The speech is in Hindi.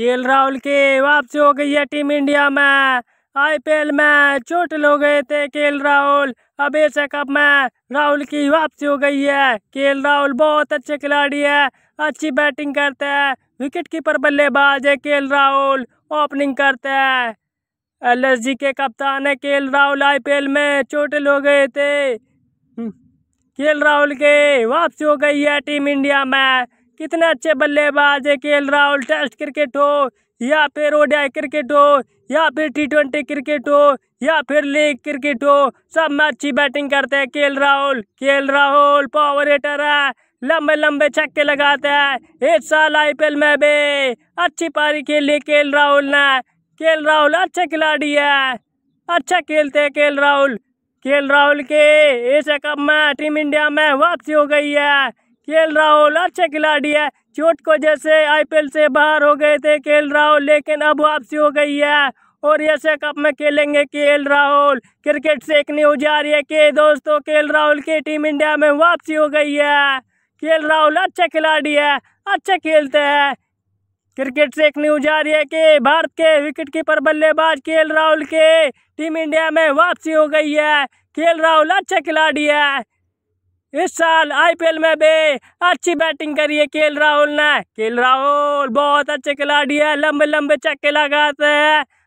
एल राहुल की वापसी हो गई है टीम इंडिया में आईपीएल में चोट लो गए थे एल राहुल अब एशिया कप में राहुल की वापसी हो गई है एल राहुल बहुत अच्छे खिलाड़ी है अच्छी बैटिंग करते हैं विकेट कीपर बल्लेबाज है एल राहुल ओपनिंग करते हैं एलएसजी के कप्तान है एल राहुल आईपीएल में चोट लो गए थे केएल राहुल के वापसी हो गई है टीम इंडिया में कितने अच्छे बल्लेबाज है के राहुल टेस्ट क्रिकेट हो या फिर ओडिया क्रिकेट हो या फिर टी ट्वेंटी क्रिकेट हो या फिर लीग क्रिकेट हो सब में अच्छी बैटिंग करते हैं के राहुल के राहुल पावर एटर है लंबे लंबे छक्के लगाते हैं इस साल आईपीएल में भी अच्छी पारी खेली के राहुल ने के राहुल अच्छे खिलाड़ी है अच्छा खेलते हैं के राहुल के राहुल के एशिया कप में टीम इंडिया में वापसी हो गई है के राहुल अच्छे खिलाड़ी है चोट को जैसे आईपीएल से बाहर हो गए थे के राहुल लेकिन अब वापसी हो गई है और ऐसे कप में खेलेंगे के राहुल क्रिकेट से एक न्यूज आ रही है कि दोस्तों केल राहुल की टीम इंडिया में वापसी हो गई है के राहुल अच्छे खिलाड़ी है अच्छे खेलते हैं क्रिकेट से एक न्यूज आ रही है कि भारत के विकेट कीपर बल्लेबाज के राहुल के टीम इंडिया में वापसी हो गई है के राहुल अच्छे खिलाड़ी है इस साल आईपीएल में भी अच्छी बैटिंग करी है केल राहुल ने केल राहुल बहुत अच्छे खिलाड़ी है लंबे लंबे चक्के लगाते हैं